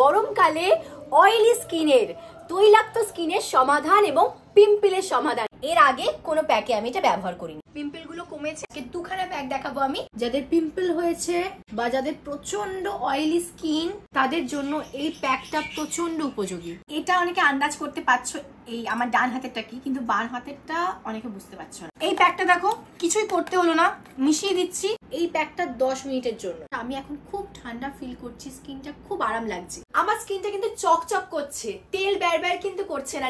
গরমকালে অয়েলি স্কিনের তৈলাক্ত স্কিনের সমাধান এবং পিম্পলের সমাধান এর আগে কোনো প্যাকে আমি এটা ব্যবহার করিনি পিম্পিল গুলো কমেছে দুখানা প্যাক দেখাবো আমি যাদের পিম্পল হয়েছে বা যাদের প্রচন্ড অয়েলি স্কিন তাদের জন্য এই প্যাকটা প্রচন্ড উপযোগী এটা অনেকে আন্দাজ করতে পারছো এই আমার ডান হাতেরটা কি কিন্তু বান হাতেরটা অনেকে বুঝতে পারছো না এই প্যাকটা দেখো কিছুই করতে হলো না মিশিয়ে দিচ্ছি এই প্যাকটা দশ মিনিটের জন্য আমি এখন খুব ঠান্ডা ফিল করছি স্কিনটা খুব আরাম লাগছে আমার স্কিনটা কিন্তু চকচক করছে তেল ব্যার ব্যার কিন্তু করছে না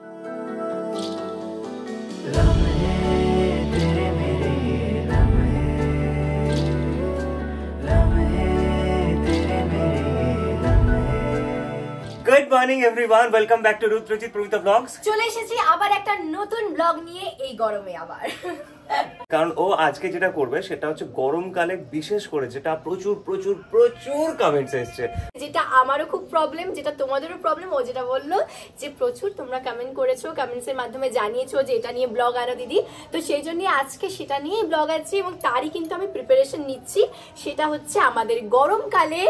good morning everyone welcome back to Rudrajit Pramit blogs চলে এসেছি আবার একটা নতুন ব্লগ নিয়ে এই গরমে আবার কারণ ও আজকে যেটা করবে সেটা হচ্ছে গরমকালে বিশেষ করে যেটা প্রচুর প্রচুর প্রচুর কমেন্টস এসেছে যেটা আমারও খুব প্রবলেম যেটা তোমাদেরও প্রবলেম ও যেটা বললো যে প্রচুর তোমরা কমেন্ট করেছো কমেন্টসের মাধ্যমে জানিয়েছো যে এটা নিয়ে ব্লগ আনো দিদি তো সেই জন্য আজকে সেটা নিয়েই ব্লগ আছে এবং তারই কিন্তু আমি প্রিপারেশন নিচ্ছি সেটা হচ্ছে আমাদের গরমকালে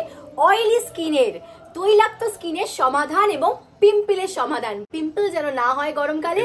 অয়েলি স্কিনের তৈলাক্ত স্কিনের সমাধান এবং পিম্পলের সমাধান পিম্পল যেন না হয় গরমকালে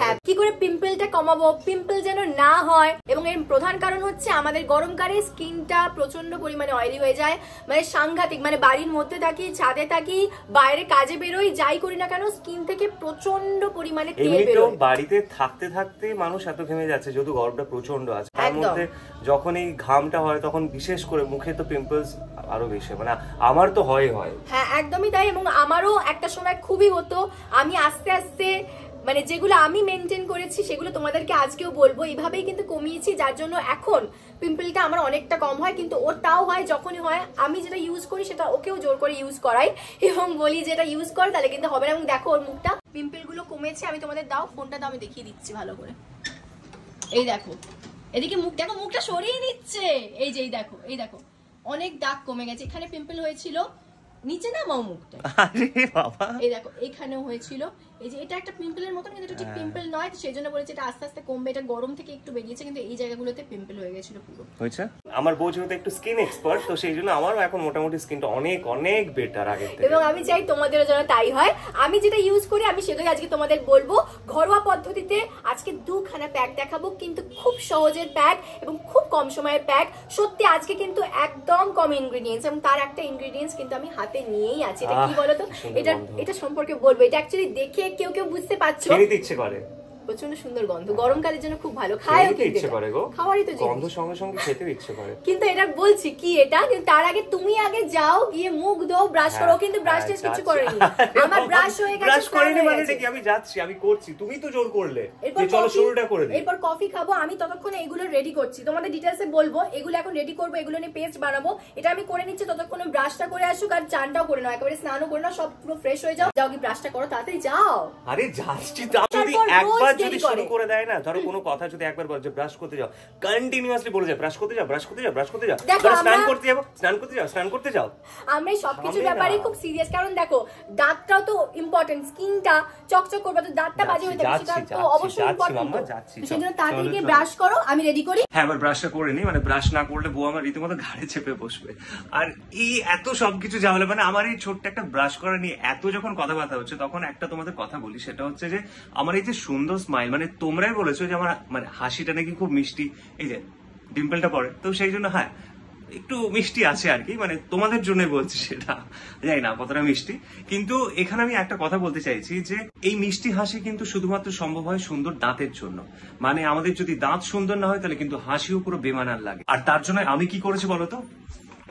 হ্যাঁ, কি করে পিম্পলটা কমাবো পিম্পল যেন না হয় এবং এর প্রধান কারণ হচ্ছে আমাদের গরমকালে স্কিনটা প্রচন্ড পরিমাণে অয়েলি হয়ে যায় মানে সাংঘাতিক মানে বাড়ির মধ্যে থাকি ছাদে থাকি বাইরে কাজে বেরোই যাই করি না কেন স্কিন থেকে প্রচন্ড পরিমাণে তেল বেরোয় বাড়িতে থাকতে থাকতে মানুষ এত ঘেমে যাচ্ছে যেহেতু গরমটা প্রচন্ড আছে তার মধ্যে যখন এই ঘামটা হয় তখন বিশেষ করে মুখে তো পিম্পলস আরো বেশি মানে আমার তো হয় হয় হ্যাঁ একদমই তাই এবং আমারও একটা সময় খুবই হতো আমি আস্তে আস্তে মানে যেগুলো আমি মেনটেন করেছি সেগুলো তোমাদেরকে আজকেও বলবো এইভাবেই কিন্তু কমিয়েছি যার জন্য এখন পিম্পলটা আমার অনেকটা কম হয় কিন্তু ওর তাও হয় যখনই হয় আমি যেটা ইউজ করি সেটা ওকেও জোর করে ইউজ করাই এবং বলি যেটা ইউজ কর তাহলে কিন্তু হবে না এবং দেখো ওর মুখটা পিম্পলগুলো কমেছে আমি তোমাদের দাও ফোনটা দাও আমি দেখিয়ে দিচ্ছি ভালো করে এই দেখো এদিকে মুখ দেখো মুখটা সরিয়ে দিচ্ছে এই যে এই দেখো এই দেখো অনেক দাগ কমে গেছে এখানে পিম্পল হয়েছিল নিচে না মামুখটা আরে বাবা এই দেখো এখানেও হয়েছিল এই যে এটা একটা পিম্পলের মতন কিন্তু এটা ঠিক হ্যাঁ। পিম্পল নয় সেই জন্য বলেছে এটা আস্তে আস্তে কমবে এটা গরম থেকে একটু বেরিয়েছে কিন্তু এই জায়গাগুলোতে পিম্পল হয়ে গেছিল পুরো হয়েছে আমার বউ যেহেতু একটু স্কিন এক্সপার্ট তো সেই জন্য আমারও এখন মোটামুটি স্কিনটা অনেক অনেক বেটার আগে থেকে এবং আমি চাই তোমাদেরও যেন তাই হয় আমি যেটা ইউজ করি আমি সেটাই আজকে তোমাদের বলবো ঘরোয়া পদ্ধতিতে আজকে দুখানা প্যাক দেখাবো কিন্তু খুব সহজের প্যাক এবং খুব কম সময়ের প্যাক সত্যি আজকে কিন্তু একদম কম ইনগ্রেডিয়েন্টস এবং তার একটা ইনগ্রেডিয়েন্টস কিন্তু আমি হাতে নিয়েই আছি এটা কি বলতো এটা এটা সম্পর্কে বলবো এটা অ্যাকচুয়ালি দেখে কেউ কেউ বুঝতে পারছো ছেড়ে দিচ্ছে করে প্রচন্ড সুন্দর গন্ধ গরমকালের জন্য খুব ভালো খায় ইচ্ছে করে গো খাওয়ারই তো গন্ধ সঙ্গে সঙ্গে ইচ্ছে করে কিন্তু এটা বলছি কি এটা তার আগে তুমি আগে যাও গিয়ে মুখ ধো ব্রাশ হ্যাঁ, করো কিন্তু ব্রাশ হ্যাঁ, টেস্ট কিছু করেনি আমার ব্রাশ হয়ে গেছে ব্রাশ করেনি মানে এটা কি আমি যাচ্ছি আমি করছি তুমি তো জোর করলে চলো শুরুটা করে দিই এরপর কফি খাবো আমি ততক্ষণে এগুলো রেডি করছি তোমাদের ডিটেইলসে বলবো এগুলো এখন রেডি করবো এগুলো নিয়ে পেস্ট বানাবো এটা আমি করে নিচ্ছি ততক্ষণে ব্রাশটা করে আসুক আর চানটাও করে নাও একেবারে স্নানও করে নাও সব পুরো ফ্রেশ হয়ে যাও যাও কি ব্রাশটা করো তাড়াতাড়ি যাও আরে যাচ্ছি তাড়াতাড়ি একবার যদি শুরু করে দেয় না ধরো কোনো কথা যদি একবার বলে ব্রাশ করতে যাও কন্টিনিউয়াসলি বলে যায় ব্রাশ করতে যাও ব্রাশ করতে যাও ব্রাশ করতে যাও স্নান করতে যাও স্নান করতে যাও স্নান করতে যাও ব্যাপারে খুব সিরিয়াস কারণ দেখো দাঁতটাও তো ইম্পর্টেন্ট স্কিনটা চকচক করবে তো দাঁতটা বাজে হয়ে যাবে তো অবশ্যই ইম্পর্টেন্ট সেজন্য তাড়াতাড়ি ব্রাশ করো আমি রেডি করি হ্যাঁ ব্রাশটা করে নি মানে ব্রাশ না করলে বউ আমার রীতিমতো ঘাড়ে চেপে বসবে আর এই এত সবকিছু যা হলে মানে আমার এই ছোট্ট একটা ব্রাশ করা নিয়ে এত যখন কথাবার্তা হচ্ছে তখন একটা তোমাদের কথা বলি সেটা হচ্ছে যে আমার এই যে সুন্দর স্মাইল মানে তোমরাই বলেছো যে আমার মানে হাসিটা নাকি খুব মিষ্টি এই যে ডিম্পলটা পড়ে তো সেই জন্য হ্যাঁ একটু মিষ্টি আছে আর কি মানে তোমাদের জন্য বলছি সেটা জানি না কতটা মিষ্টি কিন্তু এখানে আমি একটা কথা বলতে চাইছি যে এই মিষ্টি হাসি কিন্তু শুধুমাত্র সম্ভব হয় সুন্দর দাঁতের জন্য মানে আমাদের যদি দাঁত সুন্দর না হয় তাহলে কিন্তু হাসিও পুরো বেমানার লাগে আর তার জন্য আমি কি করেছি বলতো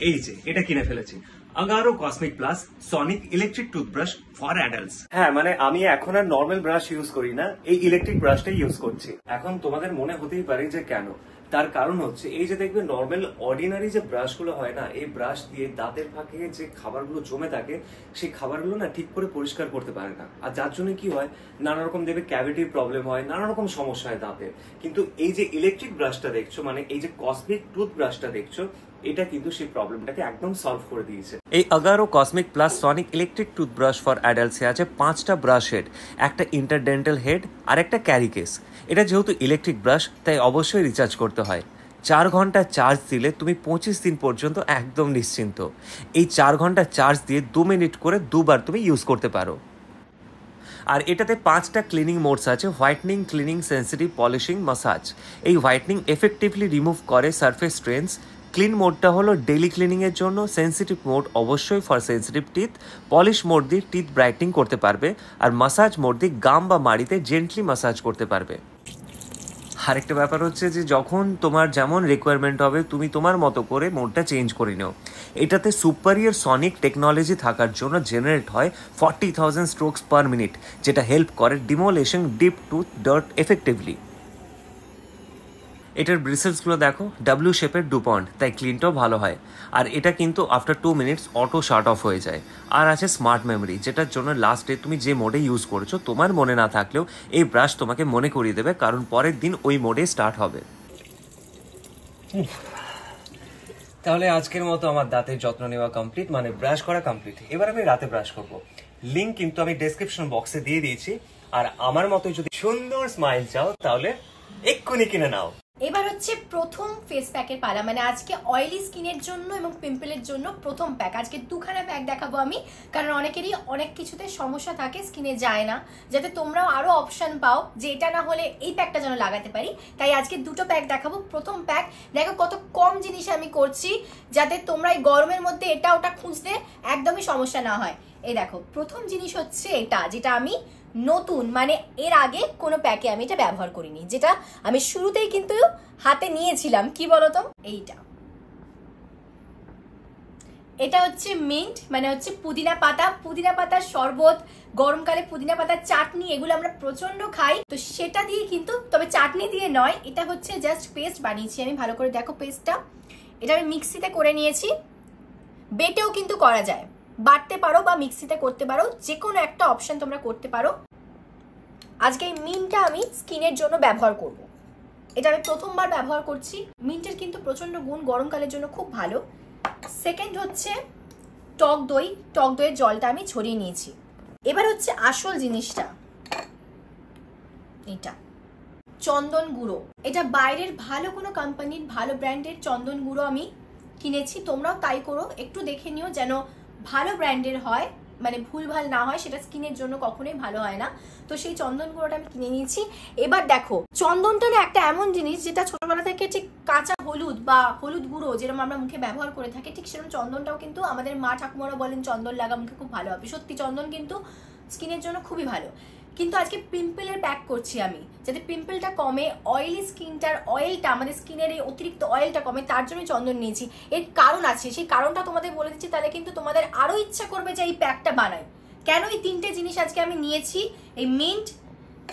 এই যে এটা কিনে ফেলেছি Agaro cosmic plus sonic electric toothbrush for adults হ্যাঁ মানে আমি এখন আর নর্মাল ব্রাশ ইউজ করি না এই ইলেকট্রিক ব্রাশটাই ইউজ করছি এখন তোমাদের মনে হতেই পারে যে কেন তার কারণ হচ্ছে এই যে দেখবে নর্মাল অর্ডিনারি যে ব্রাশগুলো হয় না এই ব্রাশ দিয়ে দাঁতের ফাঁকে যে খাবারগুলো জমে থাকে সেই খাবারগুলো না ঠিক করে পরিষ্কার করতে পারে না আর যার জন্য কি হয় নানা রকম দেখবে ক্যাভিটির প্রবলেম হয় নানা রকম সমস্যা হয় দাঁতের কিন্তু এই যে ইলেকট্রিক ব্রাশটা দেখছো মানে এই যে কসমিক টুথব্রাশটা দেখছো এটা কিন্তু সেই প্রবলেমটাকে একদম সলভ করে দিয়েছে এই Agaro cosmic plus sonic electric toothbrush for অ্যাডাল্টসে আছে পাঁচটা ব্রাশ হেড একটা ইন্টারডেন্টাল হেড আর একটা ক্যারি কেস এটা যেহেতু ইলেকট্রিক ব্রাশ তাই অবশ্যই রিচার্জ করতে হয় চার ঘন্টা চার্জ দিলে তুমি পঁচিশ দিন পর্যন্ত একদম নিশ্চিন্ত এই চার ঘন্টা চার্জ দিয়ে দু মিনিট করে দুবার তুমি ইউজ করতে পারো আর এটাতে পাঁচটা ক্লিনিং মোডস আছে whitening cleaning sensitive polishing massage এই হোয়াইটনিং এফেক্টিভলি রিমুভ করে সারফেস স্ট্রেন্স ক্লিন মোডটা হলো ডেলি ক্লিনিংয়ের জন্য সেন্সিটিভ মোড অবশ্যই for sensitive teeth polish mode দিয়ে টিথ ব্রাইটনিং করতে পারবে আর মাসাজ মোড দিয়ে গাম বা মাড়িতে জেন্টলি মাসাজ করতে পারবে আরেকটা ব্যাপার হচ্ছে যে যখন তোমার যেমন রিকোয়ারমেন্ট হবে তুমি তোমার মতো করে মোডটা চেঞ্জ করে নিও এটাতে সুপারিয়ার সনিক টেকনোলজি থাকার জন্য জেনারেট হয় forty thousand strokes per minute যেটা হেল্প করে demolition deep tooth dirt effectively এটার ব্রিসেলসগুলো দেখো ডাব্লিউ শেপের ডুপন্ট তাই ক্লিনটাও ভালো হয় আর এটা কিন্তু after two minutes auto shut off হয়ে যায় আর আছে স্মার্ট মেমোরি যেটার জন্য লাস্টে তুমি যে মোডে ইউজ করছো তোমার মনে না থাকলেও এই ব্রাশ তোমাকে মনে করিয়ে দেবে কারণ পরের দিন ওই মোডে স্টার্ট হবে তাহলে আজকের মতো আমার দাঁতের যত্ন নেওয়া কমপ্লিট মানে ব্রাশ করা কমপ্লিট এবার আমি রাতে ব্রাশ করব লিঙ্ক কিন্তু আমি ডেসক্রিপশন বক্সে দিয়ে দিয়েছি আর আমার মতো যদি সুন্দর স্মাইল চাও তাহলে এক্ষুনি কিনে নাও এবার হচ্ছে প্রথম ফেস প্যাকের পালা মানে আজকে অয়েলি স্কিনের জন্য এবং পিম্পলের জন্য প্রথম প্যাক আজকে দুখানা প্যাক দেখাবো আমি কারণ অনেকেরই অনেক কিছুতে সমস্যা থাকে স্কিনে যায় না যাতে তোমরাও আরও অপশান পাও যে এটা না হলে এই প্যাকটা যেন লাগাতে পারি তাই আজকে দুটো প্যাক দেখাবো প্রথম প্যাক দেখো কত কম জিনিস আমি করছি যাতে তোমরা এই গরমের মধ্যে এটা ওটা খুঁজতে একদমই সমস্যা না হয় এই দেখো প্রথম জিনিস হচ্ছে এটা যেটা আমি নতুন মানে এর আগে কোনো প্যাকে আমি এটা ব্যবহার করিনি যেটা আমি শুরুতেই কিন্তু হাতে নিয়েছিলাম কি বলতো এইটা এটা হচ্ছে মিন্ট মানে হচ্ছে পুদিনা পাতা পুদিনা পাতার শরবত গরমকালে পুদিনা পাতার চাটনি এগুলো আমরা প্রচন্ড খাই তো সেটা দিয়ে কিন্তু তবে চাটনি দিয়ে নয় এটা হচ্ছে জাস্ট পেস্ট বানিয়েছি আমি ভালো করে দেখো পেস্টটা এটা আমি মিক্সিতে করে নিয়েছি বেটেও কিন্তু করা যায় বাটতে পারো বা মিক্সিতে করতে পারো যে কোনো একটা অপশান তোমরা করতে পারো আজকে এই মিনটা আমি স্কিনের জন্য ব্যবহার করব। এটা আমি প্রথমবার ব্যবহার করছি মিন্টের কিন্তু প্রচণ্ড গুণ গরমকালের জন্য খুব ভালো সেকেন্ড হচ্ছে টক দই টক দইয়ের জলটা আমি ছড়িয়ে নিয়েছি এবার হচ্ছে আসল জিনিসটা এটা চন্দন গুঁড়ো এটা বাইরের ভালো কোনো কোম্পানির ভালো ব্র্যান্ডের চন্দন গুঁড়ো আমি কিনেছি তোমরাও তাই করো একটু দেখে নিও যেন ভালো ব্র্যান্ডের হয় মানে ভুলভাল না হয় সেটা স্কিনের জন্য কখনোই ভালো হয় না তো সেই চন্দন গুঁড়োটা আমি কিনে নিয়েছি এবার দেখো চন্দনটা না একটা এমন জিনিস যেটা ছোটবেলা থেকে ঠিক কাঁচা হলুদ বা হলুদ গুঁড়ো যেরকম আমরা মুখে ব্যবহার করে থাকি ঠিক সেরকম চন্দনটাও কিন্তু আমাদের মা ঠাকুমারা বলেন চন্দন লাগা মুখে খুব ভালো হবে সত্যি চন্দন কিন্তু স্কিনের জন্য খুবই ভালো কিন্তু আজকে পিম্পলের প্যাক করছি আমি যাতে পিম্পলটা কমে অয়েলি স্কিনটার অয়েলটা আমাদের স্কিনের এই অতিরিক্ত অয়েলটা কমে তার জন্য চন্দন নিয়েছি এর কারণ আছে সেই কারণটা তোমাদের বলে দিচ্ছি তাহলে কিন্তু তোমাদের আরও ইচ্ছা করবে যে এই প্যাকটা বানাই কেন এই তিনটে জিনিস আজকে আমি নিয়েছি এই মিন্ট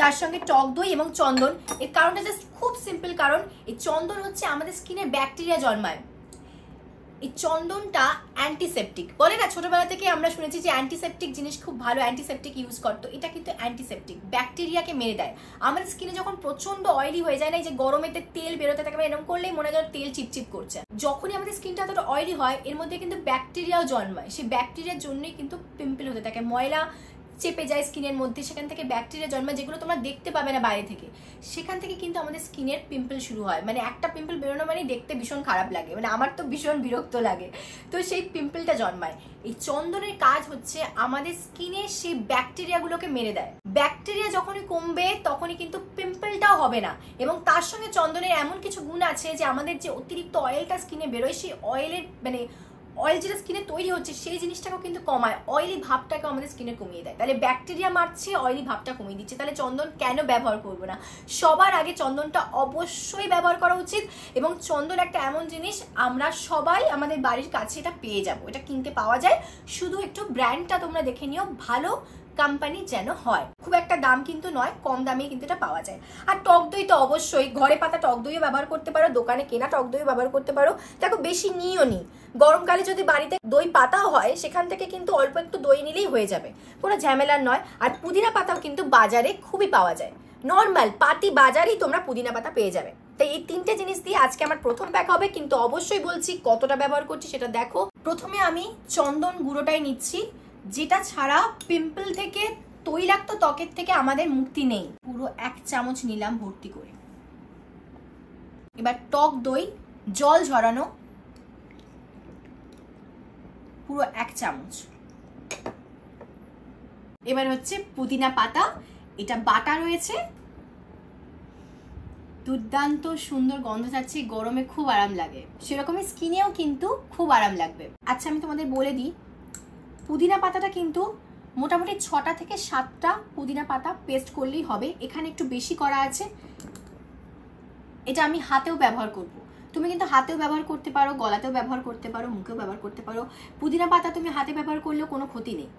তার সঙ্গে টক দই এবং চন্দন এর কারণটা জাস্ট খুব সিম্পল কারণ এই চন্দন হচ্ছে আমাদের স্কিনে ব্যাকটেরিয়া জন্মায় এই চন্দনটা অ্যান্টিসেপ্টিক বলে না ছোটবেলা থেকে আমরা শুনেছি যে অ্যান্টিসেপটিক জিনিস খুব ভালো অ্যান্টিসেপটিক ইউজ করতো এটা কিন্তু অ্যান্টিসেপটিক ব্যাকটেরিয়াকে মেরে দেয় আমাদের স্কিনে যখন প্রচন্ড অয়েলি হয়ে যায় না যে গরমেতে তেল বেরোতে থাকে মানে এরকম করলেই মনে হয় তেল চিপচিপ করছে যখনই আমাদের স্কিনটা এতটা অয়েলি হয় এর মধ্যে কিন্তু ব্যাকটেরিয়াও জন্মায় সেই ব্যাকটেরিয়ার জন্যই কিন্তু পিম্পল হতে থাকে ময়লা চেপে যায় স্কিনের মধ্যে সেখান থেকে ব্যাকটেরিয়া জন্মায় যেগুলো তোমরা দেখতে পাবে না বাইরে থেকে সেখান থেকে কিন্তু আমাদের স্কিনের পিম্পল শুরু হয় মানে একটা পিম্পল বেরোনো মানে দেখতে ভীষণ খারাপ লাগে মানে আমার তো ভীষণ বিরক্ত লাগে তো সেই পিম্পলটা জন্মায় এই চন্দনের কাজ হচ্ছে আমাদের স্কিনে সেই ব্যাকটেরিয়াগুলোকে মেরে দেয় ব্যাকটেরিয়া যখনই কমবে তখনই কিন্তু পিম্পলটাও হবে না এবং তার সঙ্গে চন্দনের এমন কিছু গুণ আছে যে আমাদের যে অতিরিক্ত অয়েলটা স্কিনে বেরোয় সেই অয়েলের মানে অয়েল যেটা স্কিনে তৈরি হচ্ছে সেই জিনিসটাকেও কিন্তু কমায় অয়েলি ভাবটাকে আমাদের স্কিনে কমিয়ে দেয় তাহলে ব্যাকটেরিয়া মারছে অয়েলি ভাবটা কমিয়ে দিচ্ছে তাহলে চন্দন কেন ব্যবহার করবো না সবার আগে চন্দনটা অবশ্যই ব্যবহার করা উচিত এবং চন্দন একটা এমন জিনিস আমরা সবাই আমাদের বাড়ির কাছে এটা পেয়ে যাব এটা কিনতে পাওয়া যায় শুধু একটু ব্র্যান্ডটা তোমরা দেখে নিও ভালো কোম্পানি যেন হয় খুব একটা দাম কিন্তু নয় কম দামে কিন্তু এটা পাওয়া যায় আর টক দই তো অবশ্যই ঘরে পাতা টক দইও ব্যবহার করতে পারো দোকানে কেনা টক দইও ব্যবহার করতে পারো দেখো বেশি নিও নি গরমকালে যদি বাড়িতে দই পাতাও হয় সেখান থেকে কিন্তু অল্প একটু দই নিলেই হয়ে যাবে কোনো ঝামেলার নয় আর পুদিনা পাতাও কিন্তু বাজারে খুবই পাওয়া যায় নর্মাল পাতি বাজারেই তোমরা পুদিনা পাতা পেয়ে যাবে তাই এই তিনটে জিনিস দিয়ে আজকে আমার প্রথম প্যাক হবে কিন্তু অবশ্যই বলছি কতটা ব্যবহার করছি সেটা দেখো প্রথমে আমি চন্দন গুঁড়োটাই নিচ্ছি যেটা ছাড়া পিম্পল থেকে তৈলাক্ত ত্বকের থেকে আমাদের মুক্তি নেই পুরো এক চামচ নিলাম ভর্তি করে এবার টক দই জল ঝরানো পুরো এক চামচ এবার হচ্ছে পুদিনা পাতা এটা বাটা রয়েছে দুর্দান্ত সুন্দর গন্ধ যাচ্ছে গরমে খুব আরাম লাগে সেরকমই স্কিনেও কিন্তু খুব আরাম লাগবে আচ্ছা আমি তোমাদের বলে দিই পুদিনা পাতাটা কিন্তু মোটামুটি ছটা থেকে সাতটা পুদিনা পাতা পেস্ট করলেই হবে এখানে একটু বেশি করা আছে এটা আমি হাতেও ব্যবহার করব। তুমি কিন্তু হাতেও ব্যবহার করতে পারো গলাতেও ব্যবহার করতে পারো মুখেও ব্যবহার করতে পারো পুদিনা পাতা তুমি হাতে ব্যবহার করলেও কোনো ক্ষতি নেই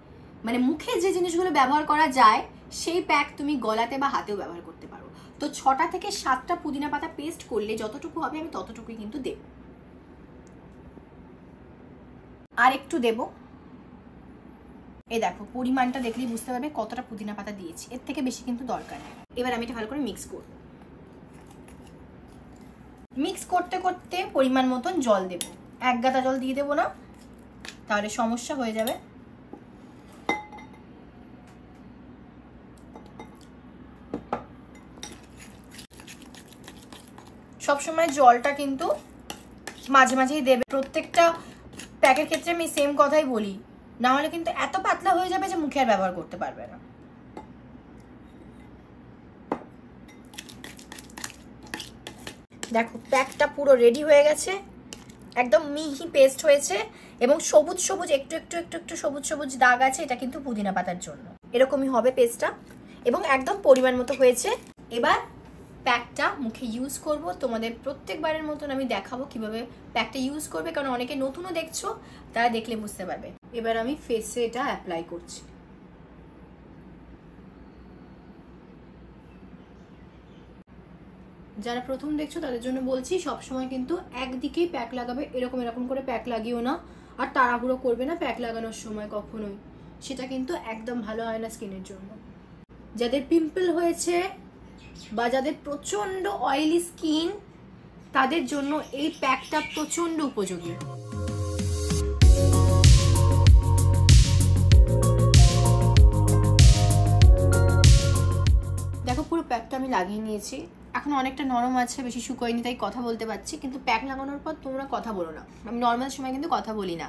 মানে মুখে যে জিনিসগুলো ব্যবহার করা যায় সেই প্যাক তুমি গলাতে বা হাতেও ব্যবহার করতে পারো তো ছটা থেকে সাতটা পুদিনা পাতা পেস্ট করলে যতটুকু হবে আমি ততটুকুই কিন্তু দেব আর একটু দেবো এই দেখো পরিমাণটা দেখলেই বুঝতে পারবে কতটা পুদিনা পাতা দিয়েছি এর থেকে বেশি কিন্তু দরকার নেই এবার আমি এটা ভালো করে মিক্স করব মিক্স করতে করতে পরিমাণ মতন জল দেব এক গাতা জল দিয়ে দেবো না তাহলে সমস্যা হয়ে যাবে সবসময় জলটা কিন্তু মাঝে মাঝেই দেবে প্রত্যেকটা প্যাকের ক্ষেত্রে আমি সেম কথাই বলি না হলে কিন্তু এত পাতলা হয়ে যাবে যে মুখে আর ব্যবহার করতে পারবে না দেখো প্যাকটা পুরো রেডি হয়ে গেছে একদম মিহি পেস্ট হয়েছে এবং সবুজ সবুজ একটু একটু একটু একটু সবুজ সবুজ দাগ আছে এটা কিন্তু পুদিনা পাতার জন্য এরকমই হবে পেস্টটা এবং একদম পরিমাণ মতো হয়েছে এবার প্যাকটা মুখে ইউজ করব তোমাদের প্রত্যেকবারের মতন আমি দেখাবো কিভাবে প্যাকটা ইউজ করবে কারণ অনেকে নতুনও দেখছো তারা দেখলে বুঝতে পারবে এবার আমি ফেসে এটা অ্যাপ্লাই করছি যারা প্রথম দেখছো তাদের জন্য বলছি সবসময় কিন্তু একদিকেই প্যাক লাগাবে এরকম এরকম করে প্যাক লাগিও না আর তাড়াহুড়ো করবে না প্যাক লাগানোর সময় কখনোই সেটা কিন্তু একদম ভালো হয় না স্কিনের জন্য যাদের পিম্পল হয়েছে বা যাদের প্রচণ্ড অয়েলি স্কিন তাদের জন্য এই প্যাকটা প্রচণ্ড উপযোগী দেখো পুরো প্যাকটা আমি লাগিয়ে নিয়েছি এখন অনেকটা নরম আছে বেশি শুকোয়নি তাই কথা বলতে পারছি কিন্তু প্যাক লাগানোর পর তোমরা কথা বলো না আমি নর্মাল সময় কিন্তু কথা বলি না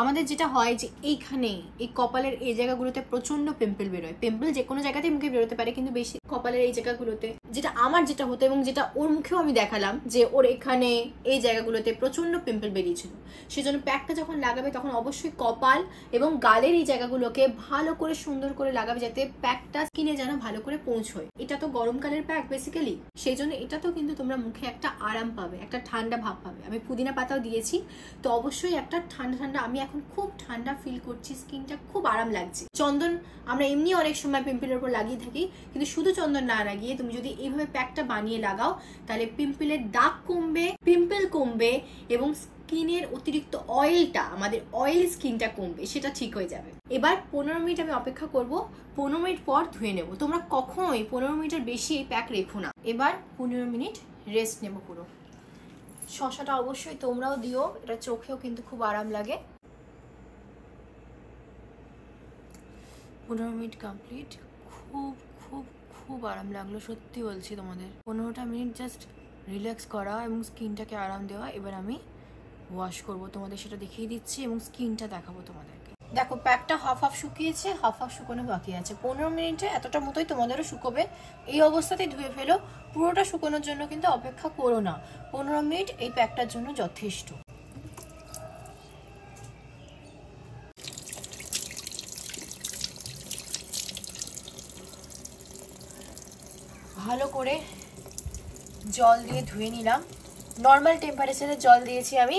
আমাদের যেটা হয় যে এইখানে এই কপালের এই জায়গাগুলোতে প্রচন্ড পিম্পল বেরোয় পিম্পল যে কোনো জায়গাতেই মুখে বেরোতে পারে কিন্তু বেশি কপালের এই জায়গাগুলোতে যেটা আমার যেটা হতো এবং যেটা ওর মুখেও আমি দেখালাম যে ওর এখানে এই জায়গাগুলোতে প্রচন্ড পিম্পল বেরিয়েছিল সেজন্য প্যাকটা যখন লাগাবে তখন অবশ্যই কপাল এবং গালের এই জায়গাগুলোকে ভালো করে সুন্দর করে লাগাবে যাতে প্যাকটা স্কিনে যেন ভালো করে পৌঁছয় এটা তো গরমকালের প্যাক বেসিক্যালি সেই জন্য এটা তো কিন্তু তোমরা মুখে একটা আরাম পাবে একটা ঠান্ডা ভাব পাবে আমি পুদিনা পাতাও দিয়েছি তো অবশ্যই একটা ঠান্ডা ঠান্ডা আমি এখন খুব ঠান্ডা ফিল করছি স্কিনটা খুব আরাম লাগছে চন্দন আমরা এমনি অনেক সময় পিম্পলের উপর লাগিয়ে থাকি কিন্তু শুধু চন্দন না লাগিয়ে তুমি যদি এইভাবে প্যাকটা বানিয়ে লাগাও তাহলে পিম্পলের দাগ কমবে পিম্পল কমবে এবং স্কিনের অতিরিক্ত অয়েলটা আমাদের অয়েল স্কিনটা কমবে সেটা ঠিক হয়ে যাবে এবার পনেরো মিনিট আমি অপেক্ষা করব পনেরো মিনিট পর ধুয়ে নেব তোমরা কখনোই পনেরো মিনিটের বেশি এই প্যাক রেখো না এবার পনেরো মিনিট রেস্ট নেব পুরো শশাটা অবশ্যই তোমরাও দিও এটা চোখেও কিন্তু খুব আরাম লাগে পনেরো মিনিট কমপ্লিট খুব খুব খুব আরাম লাগলো সত্যি বলছি তোমাদের পনেরোটা মিনিট জাস্ট রিল্যাক্স করা এবং স্কিনটাকে আরাম দেওয়া এবার আমি ওয়াশ করব তোমাদের সেটা দেখিয়ে দিচ্ছি এবং স্কিনটা দেখাবো তোমাদেরকে দেখো প্যাকটা হাফ হাফ শুকিয়েছে হাফ হাফ শুকোনো বাকি আছে পনেরো মিনিটে এতটা মতোই তোমাদেরও শুকোবে এই অবস্থাতেই ধুয়ে ফেলো পুরোটা শুকোনোর জন্য কিন্তু অপেক্ষা করো না পনেরো মিনিট এই প্যাকটার জন্য যথেষ্ট জল দিয়ে ধুয়ে নিলাম নর্মাল টেম্পারেচারে জল দিয়েছি আমি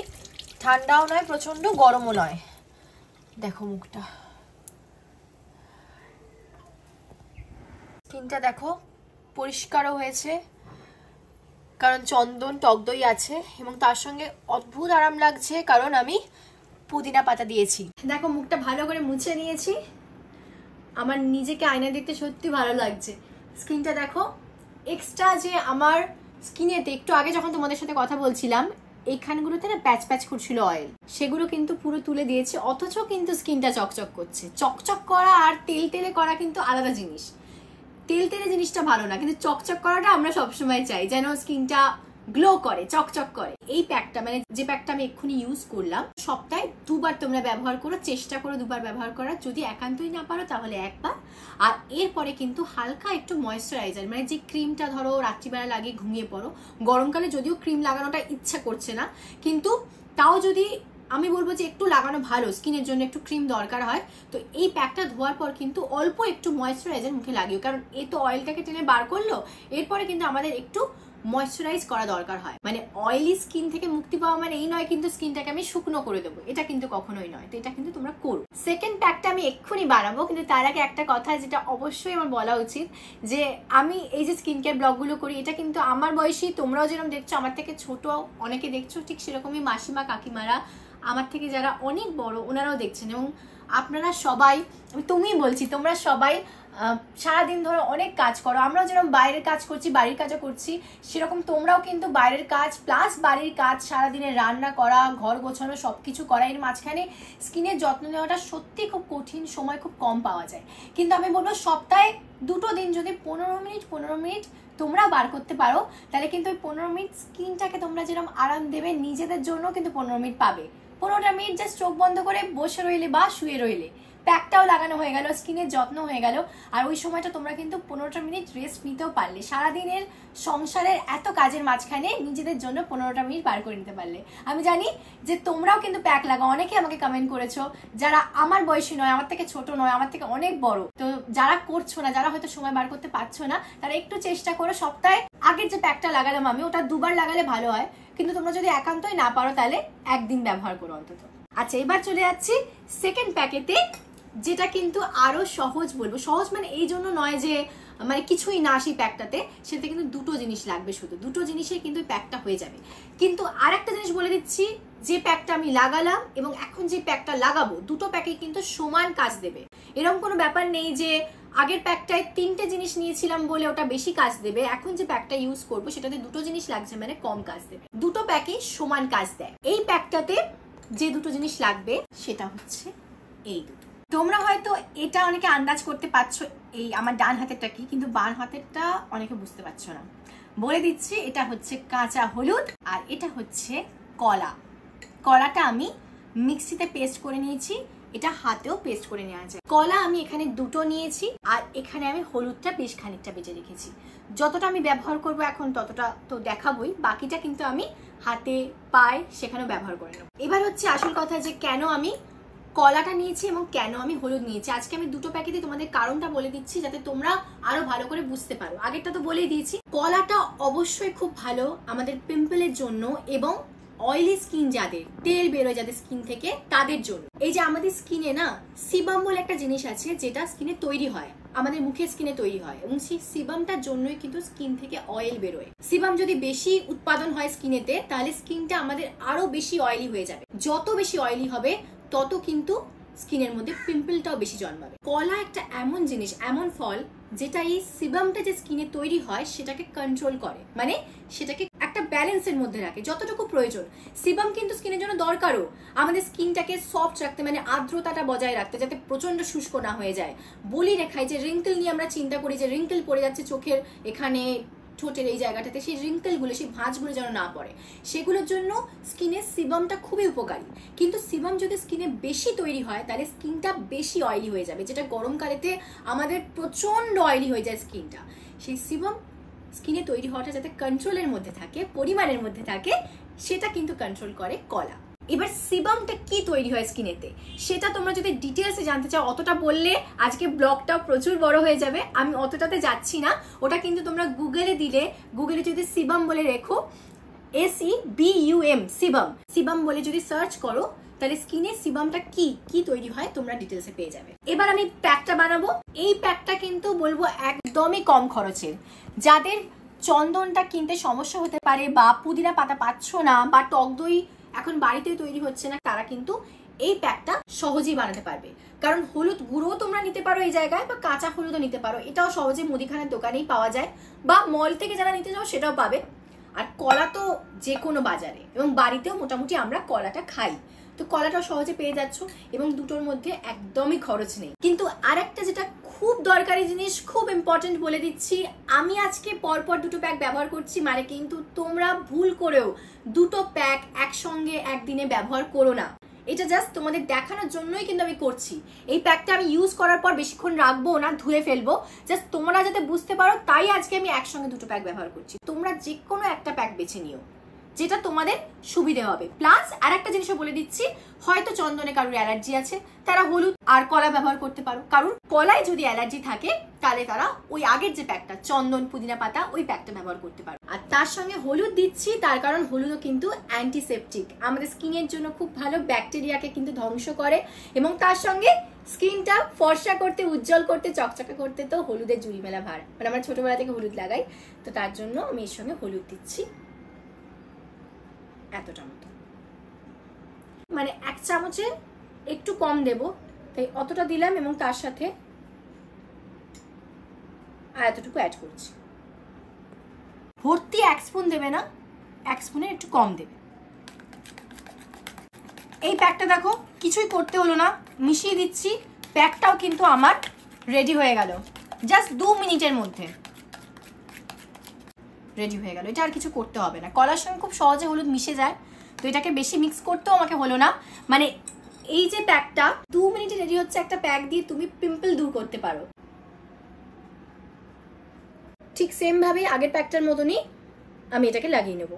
ঠান্ডাও নয় প্রচণ্ড গরমও নয় দেখো মুখটা স্কিনটা দেখো পরিষ্কারও হয়েছে কারণ চন্দন টক দই আছে এবং তার সঙ্গে অদ্ভুত আরাম লাগছে কারণ আমি পুদিনা পাতা দিয়েছি দেখো মুখটা ভালো করে মুছে নিয়েছি আমার নিজেকে আয়না দেখতে সত্যি ভালো লাগছে স্কিনটা দেখো এক্সট্রা যে আমার স্কিনেতে একটু আগে যখন তোমাদের সাথে কথা বলছিলাম এইখানগুলোতে না প্যাচ প্যাচ করছিল অয়েল সেগুলো কিন্তু পুরো তুলে দিয়েছে অথচ কিন্তু স্কিনটা চকচক করছে চকচক করা আর তেল তেলে করা কিন্তু আলাদা জিনিস তেল তেলে জিনিসটা ভালো না কিন্তু চকচক করাটা আমরা সবসময় চাই যেন স্কিনটা গ্লো করে চকচক করে এই প্যাকটা মানে যে প্যাকটা আমি এক্ষুনি ইউজ করলাম সপ্তাহে দুবার তোমরা ব্যবহার করো চেষ্টা করো দুবার ব্যবহার করার যদি একান্তই না পারো তাহলে একবার আর এরপরে কিন্তু হালকা একটু ময়শ্চারাইজার মানে যে ক্রিমটা ধরো রাত্রিবেলা লাগিয়ে ঘুমিয়ে পড়ো গরমকালে যদিও ক্রিম লাগানোটা ইচ্ছা করছে না কিন্তু তাও যদি আমি বলবো যে একটু লাগানো ভালো স্কিনের জন্য একটু ক্রিম দরকার হয় তো এই প্যাকটা ধোয়ার পর কিন্তু অল্প একটু ময়শ্চারাইজার মুখে লাগিও কারণ এ তো অয়েলটাকে টেনে বার করলো এরপরে কিন্তু আমাদের একটু ময়শ্চারাইজ করা দরকার হয় মানে অয়েলি স্কিন থেকে মুক্তি পাওয়া মানে এই নয় কিন্তু স্কিনটাকে আমি শুকনো করে দেবো এটা কিন্তু কখনোই নয় তো এটা কিন্তু তোমরা করো সেকেন্ড প্যাকটা আমি এক্ষুনি বানাবো কিন্তু তার আগে একটা কথা যেটা অবশ্যই আমার বলা উচিত যে আমি এই যে স্কিন কেয়ার ব্লগগুলো করি এটা কিন্তু আমার বয়সী তোমরাও যেরকম দেখছো আমার থেকে ছোট অনেকে দেখছো ঠিক সেরকমই মাসিমা কাকিমারা আমার থেকে যারা অনেক বড় ওনারাও দেখছেন এবং আপনারা সবাই আমি তুমি বলছি তোমরা সবাই সারাদিন ধরো অনেক কাজ করো আমরাও যেরকম বাইরের কাজ করছি বাড়ির কাজও করছি সেরকম তোমরাও কিন্তু বাইরের কাজ প্লাস বাড়ির কাজ সারাদিনে রান্না করা ঘর গোছানো সব কিছু করা এর মাঝখানে স্কিনের যত্ন নেওয়াটা সত্যি খুব কঠিন সময় খুব কম পাওয়া যায় কিন্তু আমি বলবো সপ্তাহে দুটো দিন যদি পনেরো মিনিট পনেরো মিনিট তোমরা বার করতে পারো তাহলে কিন্তু ওই পনেরো মিনিট স্কিনটাকে তোমরা যেরকম আরাম দেবে নিজেদের জন্য কিন্তু পনেরো মিনিট পাবে পনেরোটা মিনিট জাস্ট চোখ বন্ধ করে বসে রইলে বা শুয়ে রইলে প্যাকটাও লাগানো হয়ে গেল স্কিনের যত্ন হয়ে গেল আর ওই সময়টা তোমরা কিন্তু পনেরোটা মিনিট রেস্ট নিতেও পারলে সারাদিনের সংসারের এত কাজের মাঝখানে নিজেদের জন্য পনেরোটা মিনিট বার করে নিতে পারলে আমি জানি যে তোমরাও কিন্তু প্যাক লাগাও অনেকে আমাকে কমেন্ট করেছো যারা আমার বয়সী নয় আমার থেকে ছোট নয় আমার থেকে অনেক বড় তো যারা করছো না যারা হয়তো সময় বার করতে পারছো না তারা একটু চেষ্টা করো সপ্তাহে আগের যে প্যাকটা লাগালাম আমি ওটা দুবার লাগালে ভালো হয় কিন্তু তোমরা যদি একান্তই না পারো তাহলে একদিন ব্যবহার করো অন্তত আচ্ছা এবার চলে যাচ্ছি সেকেন্ড প্যাকেটে যেটা কিন্তু আরও সহজ বলবো সহজ মানে এই জন্য নয় যে মানে কিছুই না সেই প্যাকটাতে সেটা কিন্তু দুটো জিনিস লাগবে শুধু দুটো জিনিসে কিন্তু প্যাকটা হয়ে যাবে কিন্তু আর একটা জিনিস বলে দিচ্ছি যে প্যাকটা আমি লাগালাম এবং এখন যে প্যাকটা লাগাবো দুটো প্যাকে কিন্তু সমান কাজ দেবে এরকম কোনো ব্যাপার নেই যে আগের প্যাকটায় তিনটে জিনিস নিয়েছিলাম বলে ওটা বেশি কাজ দেবে এখন যে প্যাকটা ইউজ করবো সেটাতে দুটো জিনিস লাগছে মানে কম কাজ দেবে দুটো প্যাকে সমান কাজ দেয় এই প্যাকটাতে যে দুটো জিনিস লাগবে সেটা হচ্ছে এই দুটো তোমরা হয়তো এটা অনেকে আন্দাজ করতে পারছো এই আমার ডান হাতেরটা কি কিন্তু বান হাতেরটা অনেকে বুঝতে পারছো না বলে দিচ্ছি এটা হচ্ছে কাঁচা হলুদ আর এটা হচ্ছে কলা কলাটা আমি মিক্সিতে পেস্ট করে নিয়েছি এটা হাতেও পেস্ট করে নেওয়া যায় কলা আমি এখানে দুটো নিয়েছি আর এখানে আমি হলুদটা বেশ খানিকটা বেজে রেখেছি যতটা আমি ব্যবহার করব এখন ততটা তো দেখাবই বাকিটা কিন্তু আমি হাতে পায়ে সেখানেও ব্যবহার করে নেব এবার হচ্ছে আসল কথা যে কেন আমি কলাটা নিয়েছি এবং কেন আমি হলুদ নিয়েছি আজকে আমি দুটো প্যাকেটে তোমাদের কারণটা বলে দিচ্ছি যাতে তোমরা আরো ভালো করে বুঝতে পারো আগেরটা তো বলেই দিয়েছি কলাটা অবশ্যই খুব ভালো আমাদের পিম্পলের জন্য এবং অয়েলি স্কিন যাদের তেল বেরোয় যাদের স্কিন থেকে তাদের জন্য এই যে আমাদের স্কিনে না সিবাম বলে একটা জিনিস আছে যেটা স্কিনে তৈরি হয় আমাদের মুখে স্কিনে তৈরি হয় এবং সেই সিবামটার জন্যই কিন্তু স্কিন থেকে অয়েল বেরোয় সিবাম যদি বেশি উৎপাদন হয় স্কিনেতে তাহলে স্কিনটা আমাদের আরো বেশি অয়েলি হয়ে যাবে যত বেশি অয়েলি হবে তত কিন্তু স্কিনের মধ্যে পিম্পলটাও বেশি জন্মাবে কলা একটা এমন জিনিস এমন ফল যেটা এই সিবামটা যে স্কিনে তৈরি হয় সেটাকে কন্ট্রোল করে মানে সেটাকে একটা ব্যালেন্সের মধ্যে রাখে যতটুকু প্রয়োজন সিবাম কিন্তু স্কিনের জন্য দরকারও আমাদের স্কিনটাকে সফট রাখতে মানে আর্দ্রতাটা বজায় রাখতে যাতে প্রচন্ড শুষ্ক না হয়ে যায় বলি রেখায় যে রিঙ্কেল নিয়ে আমরা চিন্তা করি যে রিঙ্কেল পড়ে যাচ্ছে চোখের এখানে ঠোঁটের এই জায়গাটাতে সেই রিঙ্কেলগুলো সেই ভাঁজগুলো যেন না পড়ে সেগুলোর জন্য স্কিনের সিবামটা খুবই উপকারী কিন্তু সিবাম যদি স্কিনে বেশি তৈরি হয় তাহলে স্কিনটা বেশি অয়েলি হয়ে যাবে যেটা গরমকালেতে আমাদের প্রচণ্ড অয়েলি হয়ে যায় স্কিনটা সেই সিবাম স্কিনে তৈরি হওয়াটা যাতে কন্ট্রোলের মধ্যে থাকে পরিমাণের মধ্যে থাকে সেটা কিন্তু কন্ট্রোল করে কলা এবার সিবামটা কি তৈরি হয় স্কিনেতে সেটা তোমরা যদি ডিটেলসে জানতে চাও অতটা বললে আজকে ব্লগটা প্রচুর বড় হয়ে যাবে আমি অতটাতে যাচ্ছি না ওটা কিন্তু তোমরা গুগলে দিলে গুগলে যদি সিবাম বলে রেখো S E B U M sebum sebum বলে যদি সার্চ করো তাহলে স্কিনে সিবামটা কি কি তৈরি হয় তোমরা ডিটেলসে পেয়ে যাবে এবার আমি প্যাকটা বানাবো এই প্যাকটা কিন্তু বলবো একদমই কম খরচের যাদের চন্দনটা কিনতে সমস্যা হতে পারে বা পুদিনা পাতা পাচ্ছ না বা টক দই এখন বাড়িতে তৈরি হচ্ছে না তারা কিন্তু এই প্যাকটা সহজেই বানাতে পারবে কারণ হলুদ গুঁড়ো তোমরা নিতে পারো এই জায়গায় বা কাঁচা হলুদও নিতে পারো এটাও সহজে মুদিখানার দোকানেই পাওয়া যায় বা মল থেকে যারা নিতে যাও সেটাও পাবে আর কলা তো যে কোনো বাজারে এবং বাড়িতেও মোটামুটি আমরা কলাটা খাই তো কলাটা সহজে পেয়ে যাচ্ছ এবং দুটোর মধ্যে একদমই খরচ নেই কিন্তু আর একটা যেটা খুব দরকারি জিনিস খুব ইম্পর্টেন্ট বলে দিচ্ছি আমি আজকে পরপর দুটো প্যাক ব্যবহার করছি মানে কিন্তু তোমরা ভুল করেও দুটো প্যাক একসঙ্গে একদিনে ব্যবহার করো না এটা জাস্ট তোমাদের দেখানোর জন্যই কিন্তু আমি করছি এই প্যাকটা আমি ইউজ করার পর বেশিক্ষণ রাখবো না ধুয়ে ফেলবো জাস্ট তোমরা যাতে বুঝতে পারো তাই আজকে আমি একসঙ্গে দুটো প্যাক ব্যবহার করছি তোমরা যে কোনো একটা প্যাক বেছে নিও যেটা তোমাদের সুবিধে হবে প্লাস আর একটা জিনিসও বলে দিচ্ছি হয়তো চন্দনে কারোর অ্যালার্জি আছে তারা হলুদ আর কলা ব্যবহার করতে পারো কারণ কলায় যদি অ্যালার্জি থাকে তাহলে তারা ওই আগের যে প্যাকটা চন্দন পুদিনা পাতা ওই প্যাকটা ব্যবহার করতে পারো আর তার সঙ্গে হলুদ দিচ্ছি তার কারণ হলুদও কিন্তু অ্যান্টিসেপটিক আমাদের স্কিনের জন্য খুব ভালো ব্যাকটেরিয়াকে কিন্তু ধ্বংস করে এবং তার সঙ্গে স্কিনটা ফর্সা করতে উজ্জ্বল করতে চকচকে করতে তো হলুদের জুড়ি মেলা ভার মানে আমরা ছোটোবেলা থেকে হলুদ লাগাই তো তার জন্য আমি এর সঙ্গে হলুদ দিচ্ছি এতটা মতো মানে এক চামচে একটু কম দেব তাই অতটা দিলাম এবং তার সাথে আর এতটুকু অ্যাড করছি ভর্তি এক স্পুন দেবে না এক স্পুনে একটু কম দেবে এই প্যাকটা দেখো কিছুই করতে হলো না মিশিয়ে দিচ্ছি প্যাকটাও কিন্তু আমার রেডি হয়ে গেল জাস্ট দু মিনিটের মধ্যে রেডি হয়ে গেল এটা আর কিছু করতে হবে না কলার সঙ্গে খুব সহজে হলুদ মিশে যায় তো এটাকে বেশি মিক্স করতেও আমাকে হলো না মানে এই যে প্যাকটা দু মিনিটে রেডি হচ্ছে একটা প্যাক দিয়ে তুমি পিম্পল দূর করতে পারো ঠিক সেমভাবেই আগের প্যাকটার মতনই আমি এটাকে লাগিয়ে নেব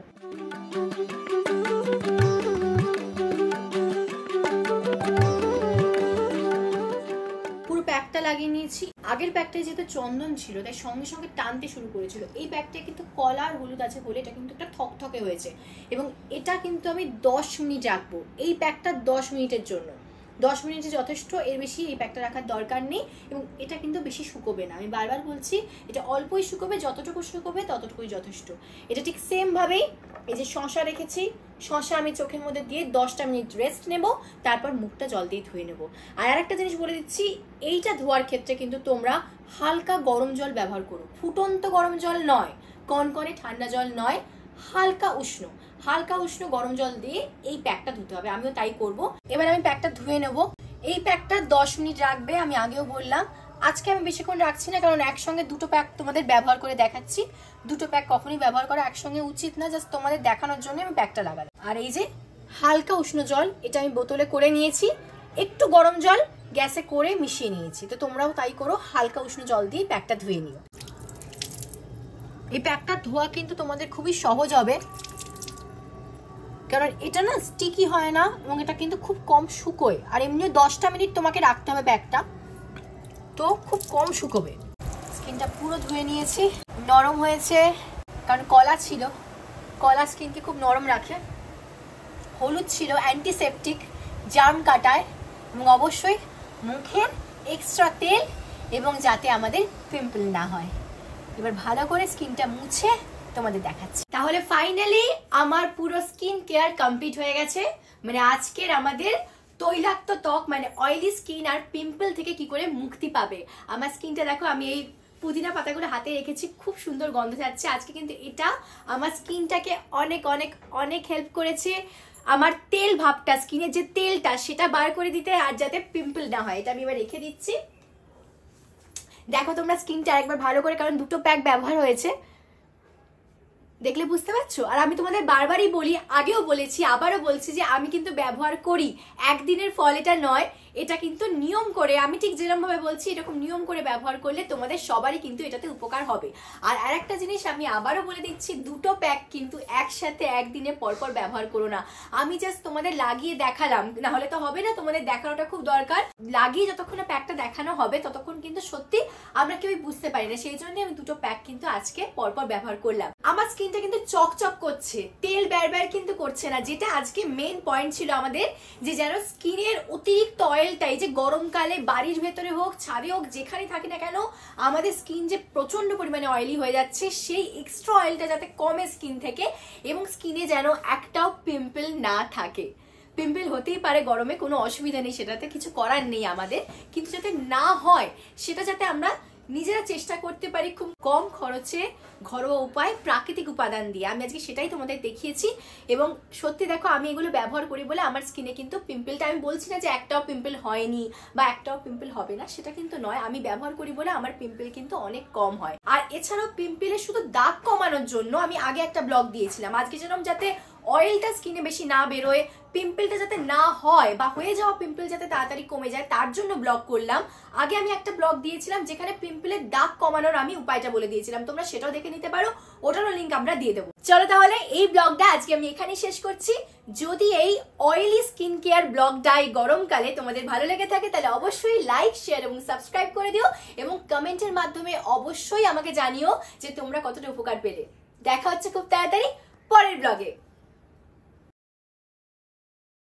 পুরো প্যাকটা লাগিয়ে নিয়েছি আগের ব্যাগটায় যেহেতু চন্দন ছিল তাই সঙ্গে সঙ্গে টানতে শুরু করেছিল এই ব্যাগটায় কিন্তু কলা হলুদ আছে বলে এটা কিন্তু একটা থকথকে হয়েছে এবং এটা কিন্তু আমি দশ মিনিট রাখবো এই ব্যাগটা দশ মিনিটের জন্য দশ মিনিটে যথেষ্ট এর বেশি এই ব্যাগটা রাখার দরকার নেই এবং এটা কিন্তু বেশি শুকোবে না আমি বারবার বলছি এটা অল্পই শুকোবে যতটুকু শুকোবে ততটুকুই যথেষ্ট এটা ঠিক সেমভাবেই এই যে শশা রেখেছি শশা আমি চোখের মধ্যে দিয়ে দশটা মিনিট রেস্ট নেব তারপর মুখটা জল দিয়ে ধুয়ে নেব আর একটা জিনিস বলে দিচ্ছি এইটা ধোয়ার ক্ষেত্রে কিন্তু তোমরা হালকা গরম জল ব্যবহার করো ফুটন্ত গরম জল নয় কনকনে ঠান্ডা জল নয় হালকা উষ্ণ হালকা উষ্ণ গরম জল দিয়ে এই প্যাকটা ধুতে হবে আমিও তাই করব এবার আমি প্যাকটা ধুয়ে নেব এই প্যাকটা দশ মিনিট রাখবে আমি আগেও বললাম আজকে আমি বেশিক্ষণ রাখছি না কারণ একসঙ্গে দুটো প্যাক তোমাদের ব্যবহার করে দেখাচ্ছি দুটো প্যাক কখনই ব্যবহার করা একসঙ্গে উচিত না জাস্ট তোমাদের দেখানোর জন্য আমি প্যাকটা লাগালাম আর এই যে হালকা উষ্ণ জল এটা আমি বোতলে করে নিয়েছি একটু গরম জল গ্যাসে করে মিশিয়ে নিয়েছি তো তোমরাও তাই করো হালকা উষ্ণ জল দিয়ে প্যাকটা ধুয়ে নিও এই প্যাকটা ধোয়া কিন্তু তোমাদের খুবই সহজ হবে কারণ এটা না স্টিকি হয় না এবং এটা কিন্তু খুব কম শুকোয় আর এমনি দশটা মিনিট তোমাকে রাখতে হবে ব্যাগটা তো খুব কম শুকোবে স্কিনটা পুরো ধুয়ে নিয়েছি নরম হয়েছে কারণ কলা ছিল কলা স্কিনকে খুব নরম রাখে হলুদ ছিল অ্যান্টিসেপটিক জার্ম কাটায় এবং অবশ্যই মুখের এক্সট্রা তেল এবং যাতে আমাদের পিম্পল না হয় এবার ভালো করে স্কিনটা মুছে তোমাদের দেখাচ্ছি তাহলে ফাইনালি আমার পুরো স্কিন কেয়ার কমপ্লিট হয়ে গেছে মানে আজকের আমাদের তৈলাক্ত ত্বক মানে অয়েলি স্কিন আর পিম্পল থেকে কি করে মুক্তি পাবে আমার স্কিনটা দেখো আমি এই পুদিনা পাতাগুলো হাতে রেখেছি খুব সুন্দর গন্ধ যাচ্ছে আজকে কিন্তু এটা আমার স্কিনটাকে অনেক অনেক অনেক হেল্প করেছে আমার তেল ভাবটা স্কিনের যে তেলটা সেটা বার করে দিতে আর যাতে পিম্পল না হয় এটা আমি এবার রেখে দিচ্ছি দেখো তোমরা স্কিনটা একবার ভালো করে কারণ দুটো প্যাক ব্যবহার হয়েছে দেখলে বুঝতে পারছো আর আমি তোমাদের বারবারই বলি আগেও বলেছি আবারও বলছি যে আমি কিন্তু ব্যবহার করি একদিনের ফল এটা নয় এটা কিন্তু নিয়ম করে আমি ঠিক যেরকমভাবে বলছি এরকম নিয়ম করে ব্যবহার করলে তোমাদের সবারই কিন্তু এটাতে উপকার হবে আর আরেকটা জিনিস আমি আবারও বলে দিচ্ছি দুটো প্যাক কিন্তু একসাথে একদিনে পরপর ব্যবহার করো না আমি জাস্ট তোমাদের লাগিয়ে দেখালাম না হলে তো হবে না তোমাদের দেখানোটা খুব দরকার লাগিয়ে যতক্ষণ প্যাকটা দেখানো হবে ততক্ষণ কিন্তু সত্যি আমরা কেউই বুঝতে পারি না সেই জন্য আমি দুটো প্যাক কিন্তু আজকে পরপর ব্যবহার করলাম আমার স্কিনটা কিন্তু চকচক করছে তেল ব্যার কিন্তু করছে না যেটা আজকে মেন পয়েন্ট ছিল আমাদের যে যেন স্কিনের অতিরিক্ত অয়েল অয়েলটা এই যে গরমকালে বাড়ির ভেতরে হোক ছাদে হোক যেখানে থাকি না কেন আমাদের স্কিন যে প্রচন্ড পরিমাণে অয়েলি হয়ে যাচ্ছে সেই এক্সট্রা অয়েলটা যাতে কমে স্কিন থেকে এবং স্কিনে যেন একটাও পিম্পল না থাকে পিম্পল হতেই পারে গরমে কোনো অসুবিধা নেই সেটাতে কিছু করার নেই আমাদের কিন্তু যাতে না হয় সেটা যাতে আমরা নিজেরা চেষ্টা করতে পারি খুব কম খরচে ঘরোয়া উপায় প্রাকৃতিক উপাদান দিয়ে আমি আজকে সেটাই তোমাদের দেখিয়েছি এবং সত্যি দেখো আমি এগুলো ব্যবহার করি বলে আমার স্কিনে কিন্তু পিম্পলটা আমি বলছি না যে একটাও পিম্পল হয়নি বা একটাও পিম্পল হবে না সেটা কিন্তু নয় আমি ব্যবহার করি বলে আমার পিম্পল কিন্তু অনেক কম হয় আর এছাড়াও পিম্পলের শুধু দাগ কমানোর জন্য আমি আগে একটা ব্লগ দিয়েছিলাম আজকে যেরকম যাতে অয়েলটা স্কিনে বেশি না বেরোয় পিম্পলটা যাতে না হয় বা হয়ে যাওয়া পিম্পল যাতে তাড়াতাড়ি কমে যায় তার জন্য ব্লগ করলাম আগে আমি একটা ব্লগ দিয়েছিলাম যেখানে পিম্পলের দাগ কমানোর আমি উপায়টা বলে দিয়েছিলাম তোমরা সেটাও দেখে নিতে পারো ওটারও লিঙ্ক আমরা দিয়ে দেবো চলো তাহলে এই ব্লগটা আজকে আমি এখানে শেষ করছি যদি এই অয়েলি স্কিন কেয়ার ব্লগটা এই গরমকালে তোমাদের ভালো লেগে থাকে তাহলে অবশ্যই লাইক শেয়ার এবং সাবস্ক্রাইব করে দিও এবং কমেন্টের মাধ্যমে অবশ্যই আমাকে জানিও যে তোমরা কতটা উপকার পেলে দেখা হচ্ছে খুব তাড়াতাড়ি পরের ব্লগে